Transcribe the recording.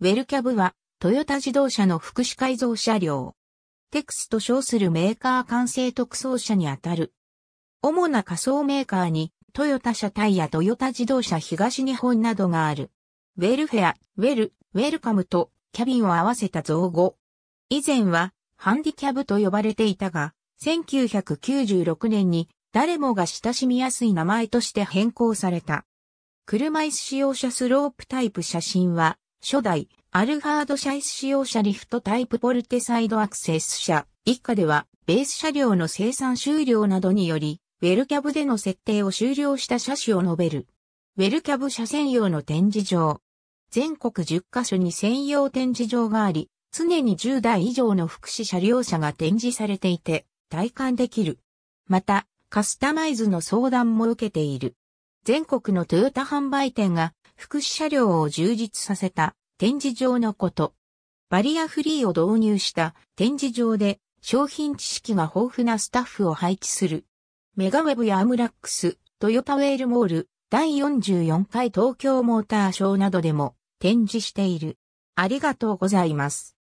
ウェルキャブは、トヨタ自動車の福祉改造車両。テクスと称するメーカー完成特装車にあたる。主な仮想メーカーに、トヨタ車体やトヨタ自動車東日本などがある。ウェルフェア、ウェル、ウェルカムとキャビンを合わせた造語。以前はハンディキャブと呼ばれていたが、1996年に誰もが親しみやすい名前として変更された。車椅子使用者スロープタイプ写真は初代、アルファードシャイス使用車リフトタイプポルテサイドアクセス車、一家では、ベース車両の生産終了などにより、ウェルキャブでの設定を終了した車種を述べる。ウェルキャブ車専用の展示場。全国10カ所に専用展示場があり、常に10台以上の福祉車両車が展示されていて、体感できる。また、カスタマイズの相談も受けている。全国のトヨタ販売店が福祉車両を充実させた展示場のこと。バリアフリーを導入した展示場で商品知識が豊富なスタッフを配置する。メガウェブやアムラックス、トヨタウェールモール、第44回東京モーターショーなどでも展示している。ありがとうございます。